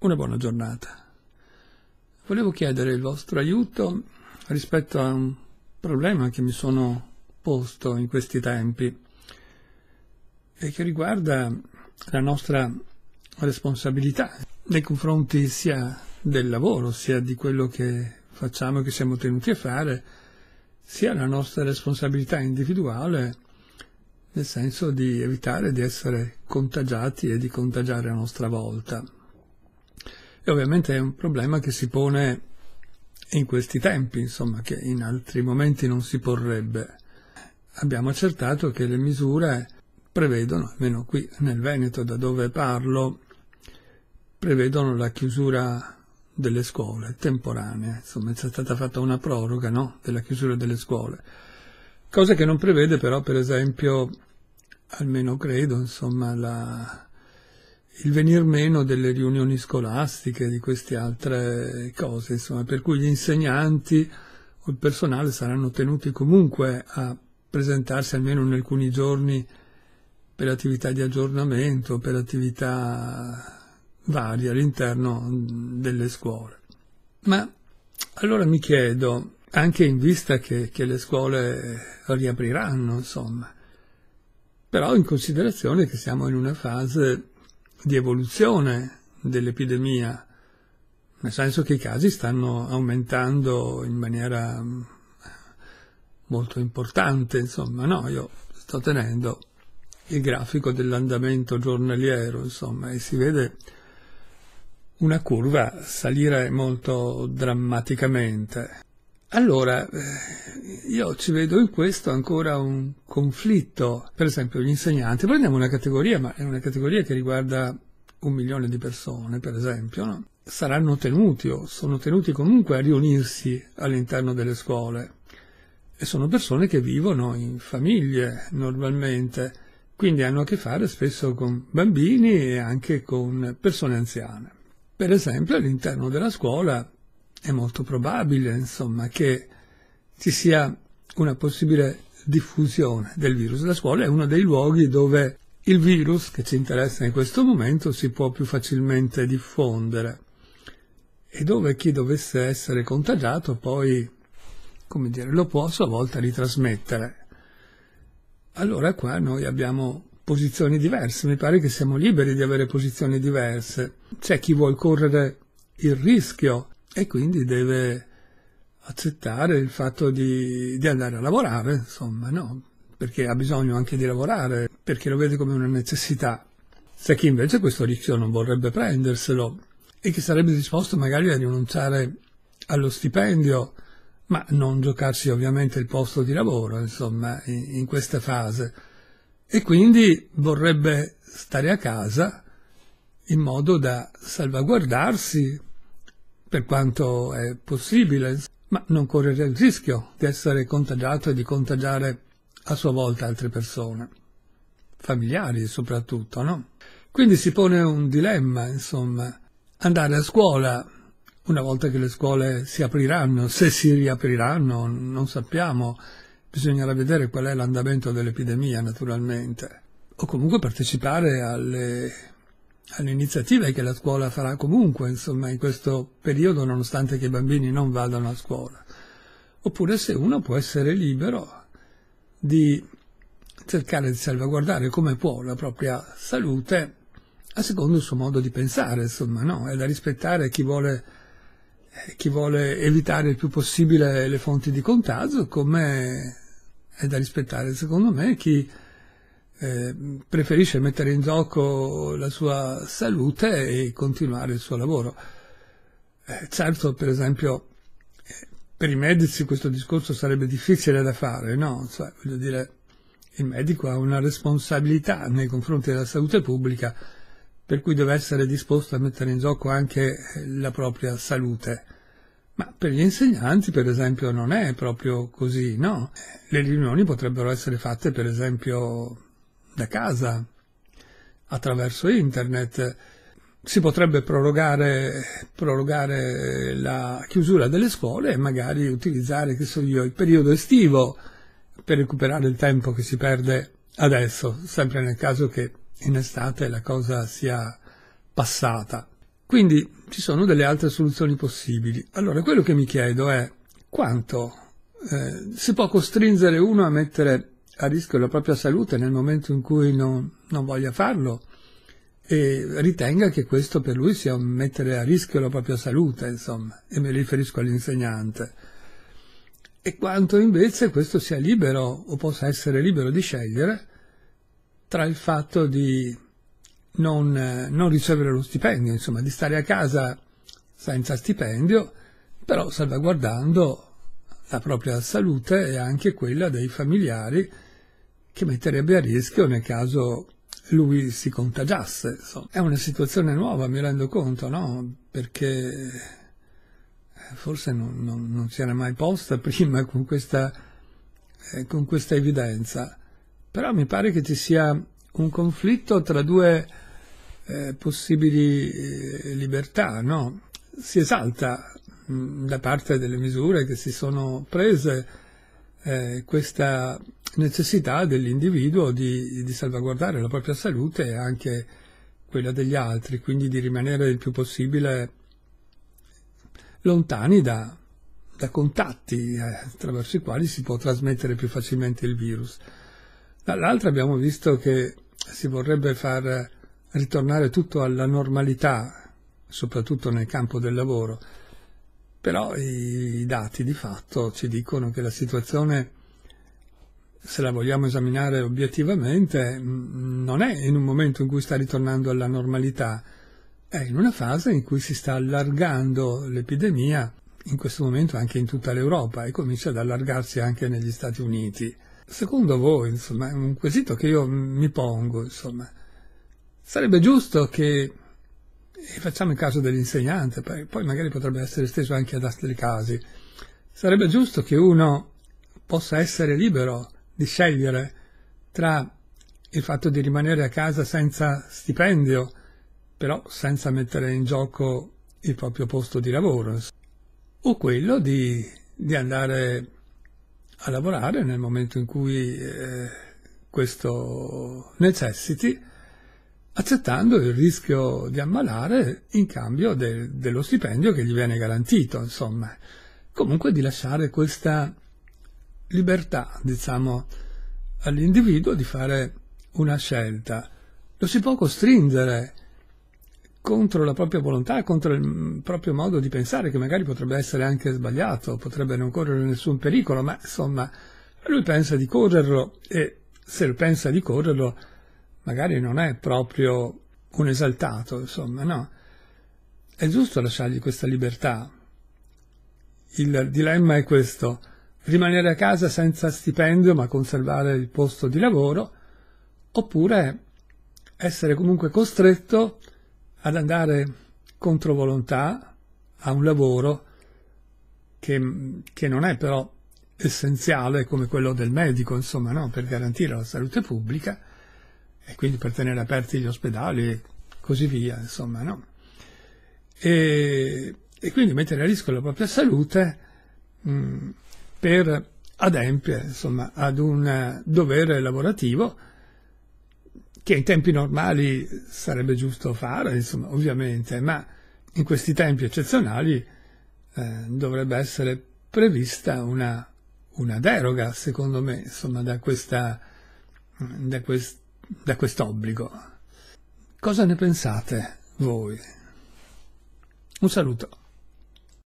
una buona giornata. Volevo chiedere il vostro aiuto rispetto a un problema che mi sono posto in questi tempi e che riguarda la nostra responsabilità nei confronti sia del lavoro, sia di quello che facciamo e che siamo tenuti a fare, sia la nostra responsabilità individuale, nel senso di evitare di essere contagiati e di contagiare a nostra volta. E ovviamente è un problema che si pone in questi tempi, insomma, che in altri momenti non si porrebbe. Abbiamo accertato che le misure prevedono, almeno qui nel Veneto da dove parlo, prevedono la chiusura delle scuole temporanea, insomma c'è stata fatta una proroga no? della chiusura delle scuole, cosa che non prevede però per esempio, almeno credo, insomma, la, il venir meno delle riunioni scolastiche, di queste altre cose, insomma, per cui gli insegnanti o il personale saranno tenuti comunque a presentarsi almeno in alcuni giorni per attività di aggiornamento, per attività varie all'interno delle scuole. Ma allora mi chiedo, anche in vista che, che le scuole riapriranno, insomma, però in considerazione che siamo in una fase di evoluzione dell'epidemia, nel senso che i casi stanno aumentando in maniera mm, molto importante, insomma, no, io sto tenendo il grafico dell'andamento giornaliero, insomma, e si vede una curva salire molto drammaticamente. Allora, eh, io ci vedo in questo ancora un conflitto, per esempio gli insegnanti, prendiamo una categoria, ma è una categoria che riguarda un milione di persone, per esempio, no? saranno tenuti o sono tenuti comunque a riunirsi all'interno delle scuole e sono persone che vivono in famiglie normalmente, quindi hanno a che fare spesso con bambini e anche con persone anziane. Per esempio all'interno della scuola è molto probabile insomma, che ci sia una possibile diffusione del virus. La scuola è uno dei luoghi dove il virus che ci interessa in questo momento si può più facilmente diffondere e dove chi dovesse essere contagiato poi, come dire, lo può a sua volta ritrasmettere. Allora qua noi abbiamo posizioni diverse, mi pare che siamo liberi di avere posizioni diverse. C'è chi vuol correre il rischio e quindi deve accettare il fatto di, di andare a lavorare, insomma, no? perché ha bisogno anche di lavorare, perché lo vede come una necessità. Se chi invece questo rischio non vorrebbe prenderselo e che sarebbe disposto magari a rinunciare allo stipendio, ma non giocarsi ovviamente il posto di lavoro, insomma, in, in questa fase. E quindi vorrebbe stare a casa in modo da salvaguardarsi per quanto è possibile, ma non correre il rischio di essere contagiato e di contagiare a sua volta altre persone, familiari soprattutto, no? Quindi si pone un dilemma, insomma, andare a scuola, una volta che le scuole si apriranno, se si riapriranno, non sappiamo, bisognerà vedere qual è l'andamento dell'epidemia naturalmente, o comunque partecipare alle all'iniziativa che la scuola farà comunque, insomma, in questo periodo, nonostante che i bambini non vadano a scuola. Oppure se uno può essere libero di cercare di salvaguardare come può la propria salute a secondo il suo modo di pensare, insomma, no? È da rispettare chi vuole, eh, chi vuole evitare il più possibile le fonti di contagio, come è da rispettare, secondo me, chi eh, preferisce mettere in gioco la sua salute e continuare il suo lavoro. Eh, certo, per esempio, eh, per i medici questo discorso sarebbe difficile da fare, no? Cioè, voglio dire, il medico ha una responsabilità nei confronti della salute pubblica, per cui deve essere disposto a mettere in gioco anche eh, la propria salute. Ma per gli insegnanti, per esempio, non è proprio così, no? Le riunioni potrebbero essere fatte, per esempio, da casa, attraverso internet. Si potrebbe prorogare, prorogare la chiusura delle scuole e magari utilizzare, che so io, il periodo estivo per recuperare il tempo che si perde adesso, sempre nel caso che in estate la cosa sia passata. Quindi ci sono delle altre soluzioni possibili. Allora, quello che mi chiedo è quanto eh, si può costringere uno a mettere a rischio la propria salute nel momento in cui non, non voglia farlo e ritenga che questo per lui sia un mettere a rischio la propria salute, insomma, e mi riferisco all'insegnante. E quanto invece questo sia libero o possa essere libero di scegliere tra il fatto di non, non ricevere lo stipendio, insomma, di stare a casa senza stipendio, però salvaguardando la propria salute e anche quella dei familiari che metterebbe a rischio nel caso lui si contagiasse. Insomma. È una situazione nuova, mi rendo conto, no? Perché eh, forse non, non, non si era mai posta prima con questa, eh, con questa evidenza. Però mi pare che ci sia un conflitto tra due eh, possibili eh, libertà, no? Si esalta mh, mm, da parte delle misure che si sono prese eh, questa necessità dell'individuo di, di, salvaguardare la propria salute e anche quella degli altri, quindi di rimanere il più possibile lontani da, da contatti eh, attraverso i quali si può trasmettere più facilmente il virus. Dall'altra abbiamo visto che si vorrebbe far ritornare tutto alla normalità, soprattutto nel campo del lavoro, però i dati di fatto ci dicono che la situazione, se la vogliamo esaminare obiettivamente, mm, non è in un momento in cui sta ritornando alla normalità, è in una fase in cui si sta allargando l'epidemia, in questo momento anche in tutta l'Europa e comincia ad allargarsi anche negli Stati Uniti. Secondo voi, insomma, è un quesito che io mi pongo, insomma, sarebbe giusto che e eh, facciamo il caso dell'insegnante, poi magari potrebbe essere esteso anche ad altri casi, sarebbe giusto che uno possa essere libero di scegliere tra il fatto di rimanere a casa senza stipendio, però senza mettere in gioco il proprio posto di lavoro, o quello di, di andare a lavorare nel momento in cui eh, questo necessiti, accettando il rischio di ammalare in cambio de, dello stipendio che gli viene garantito, insomma. Comunque di lasciare questa libertà, diciamo, all'individuo di fare una scelta. Lo si può costringere contro la propria volontà, contro il mm, proprio modo di pensare, che magari potrebbe essere anche sbagliato, potrebbe non correre nessun pericolo, ma insomma, lui pensa di correrlo e se pensa di correrlo magari non è proprio un esaltato, insomma, no. È giusto lasciargli questa libertà. Il dilemma è questo, rimanere a casa senza stipendio ma conservare il posto di lavoro, oppure essere comunque costretto ad andare contro volontà a un lavoro che, che non è però essenziale come quello del medico, insomma, no? per garantire la salute pubblica, e quindi per tenere aperti gli ospedali e così via, insomma, no? E, e quindi mettere a rischio la propria salute mh, per adempiere, insomma, ad un eh, dovere lavorativo che in tempi normali sarebbe giusto fare, insomma, ovviamente, ma in questi tempi eccezionali eh, dovrebbe essere prevista una, una, deroga, secondo me, insomma, da questa, da questa da quest'obbligo. Cosa ne pensate voi? Un saluto.